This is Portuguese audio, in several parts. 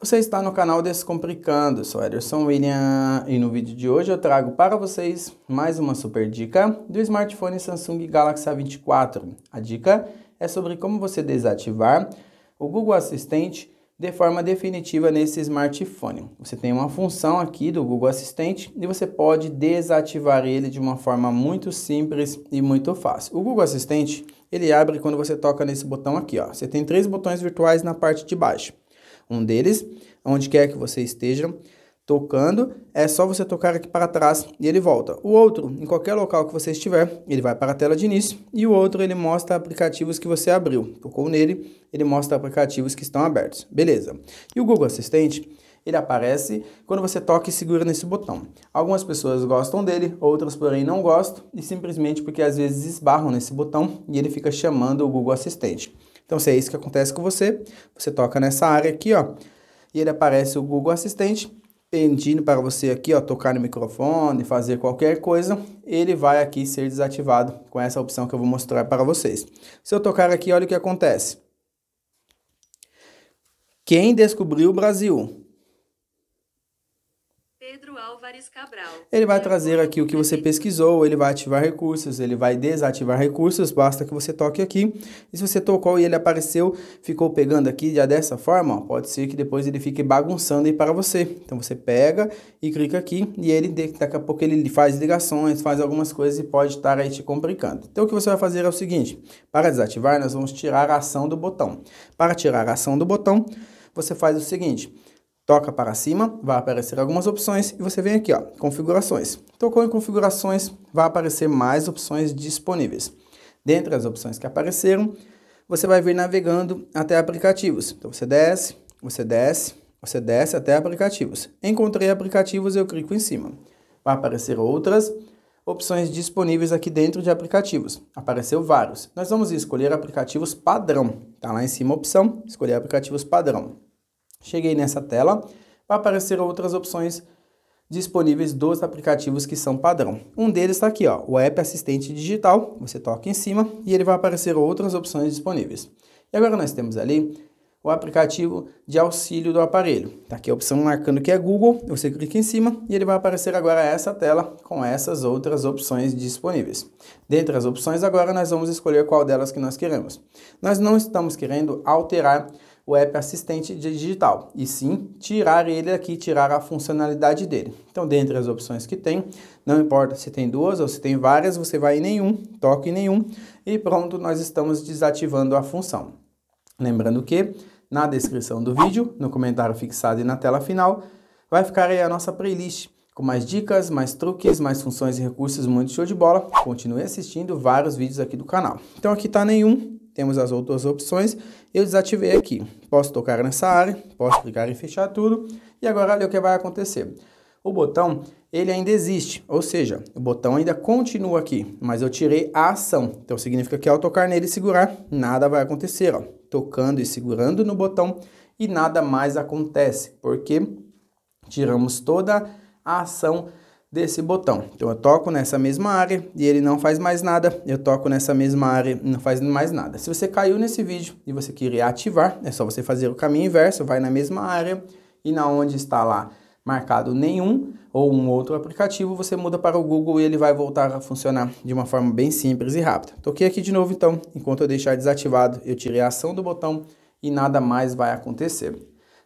Você está no canal Descomplicando, sou Ederson William e no vídeo de hoje eu trago para vocês mais uma super dica do smartphone Samsung Galaxy A24. A dica é sobre como você desativar o Google Assistente de forma definitiva nesse smartphone. Você tem uma função aqui do Google Assistente e você pode desativar ele de uma forma muito simples e muito fácil. O Google Assistente, ele abre quando você toca nesse botão aqui, ó. Você tem três botões virtuais na parte de baixo um deles, onde quer que você esteja tocando, é só você tocar aqui para trás e ele volta. O outro, em qualquer local que você estiver, ele vai para a tela de início e o outro ele mostra aplicativos que você abriu. Tocou nele, ele mostra aplicativos que estão abertos. Beleza. E o Google Assistente, ele aparece quando você toca e segura nesse botão. Algumas pessoas gostam dele, outras porém não gostam e simplesmente porque às vezes esbarram nesse botão e ele fica chamando o Google Assistente. Então, se é isso que acontece com você, você toca nessa área aqui, ó, e ele aparece o Google Assistente pedindo para você aqui, ó, tocar no microfone, fazer qualquer coisa, ele vai aqui ser desativado com essa opção que eu vou mostrar para vocês. Se eu tocar aqui, olha o que acontece. Quem descobriu o Brasil? Pedro Álvares Cabral. Ele vai trazer aqui o que você pesquisou, ele vai ativar recursos, ele vai desativar recursos, basta que você toque aqui. E se você tocou e ele apareceu, ficou pegando aqui já dessa forma, pode ser que depois ele fique bagunçando aí para você. Então você pega e clica aqui e ele daqui a pouco ele faz ligações, faz algumas coisas e pode estar aí te complicando. Então o que você vai fazer é o seguinte, para desativar nós vamos tirar a ação do botão. Para tirar a ação do botão, você faz o seguinte, toca para cima, vai aparecer algumas opções e você vem aqui, ó, configurações. Tocou em configurações, vai aparecer mais opções disponíveis. Dentre as opções que apareceram, você vai vir navegando até aplicativos. Então você desce, você desce, você desce até aplicativos. Encontrei aplicativos, eu clico em cima. Vai aparecer outras opções disponíveis aqui dentro de aplicativos. Apareceu vários. Nós vamos escolher aplicativos padrão. Tá lá em cima a opção, escolher aplicativos padrão. Cheguei nessa tela, vai aparecer outras opções disponíveis dos aplicativos que são padrão. Um deles está aqui, ó, o App Assistente Digital. Você toca em cima e ele vai aparecer outras opções disponíveis. E agora nós temos ali o aplicativo de auxílio do aparelho. Tá aqui a opção marcando que é Google, você clica em cima e ele vai aparecer agora essa tela com essas outras opções disponíveis. Dentre as opções agora nós vamos escolher qual delas que nós queremos. Nós não estamos querendo alterar o app assistente digital, e sim tirar ele aqui, tirar a funcionalidade dele. Então, dentre as opções que tem, não importa se tem duas ou se tem várias, você vai em nenhum, toca em nenhum e pronto, nós estamos desativando a função. Lembrando que na descrição do vídeo, no comentário fixado e na tela final, vai ficar aí a nossa playlist com mais dicas, mais truques, mais funções e recursos, muito show de bola. Continue assistindo vários vídeos aqui do canal. Então aqui está nenhum, temos as outras opções. Eu desativei aqui. Posso tocar nessa área, posso clicar e fechar tudo. E agora olha o que vai acontecer. O botão, ele ainda existe, ou seja, o botão ainda continua aqui, mas eu tirei a ação. Então significa que ao tocar nele e segurar, nada vai acontecer, ó. Tocando e segurando no botão e nada mais acontece, porque tiramos toda a ação desse botão. Então eu toco nessa mesma área e ele não faz mais nada, eu toco nessa mesma área e não faz mais nada. Se você caiu nesse vídeo e você queria ativar, é só você fazer o caminho inverso, vai na mesma área e na onde está lá marcado nenhum ou um outro aplicativo, você muda para o Google e ele vai voltar a funcionar de uma forma bem simples e rápida. Toquei aqui de novo então, enquanto eu deixar desativado, eu tirei a ação do botão e nada mais vai acontecer.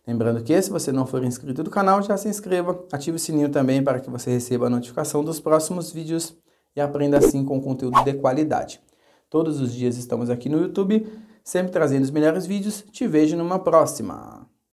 Lembrando que se você não for inscrito do canal, já se inscreva, ative o sininho também para que você receba a notificação dos próximos vídeos e aprenda assim com conteúdo de qualidade. Todos os dias estamos aqui no YouTube, sempre trazendo os melhores vídeos. Te vejo numa próxima!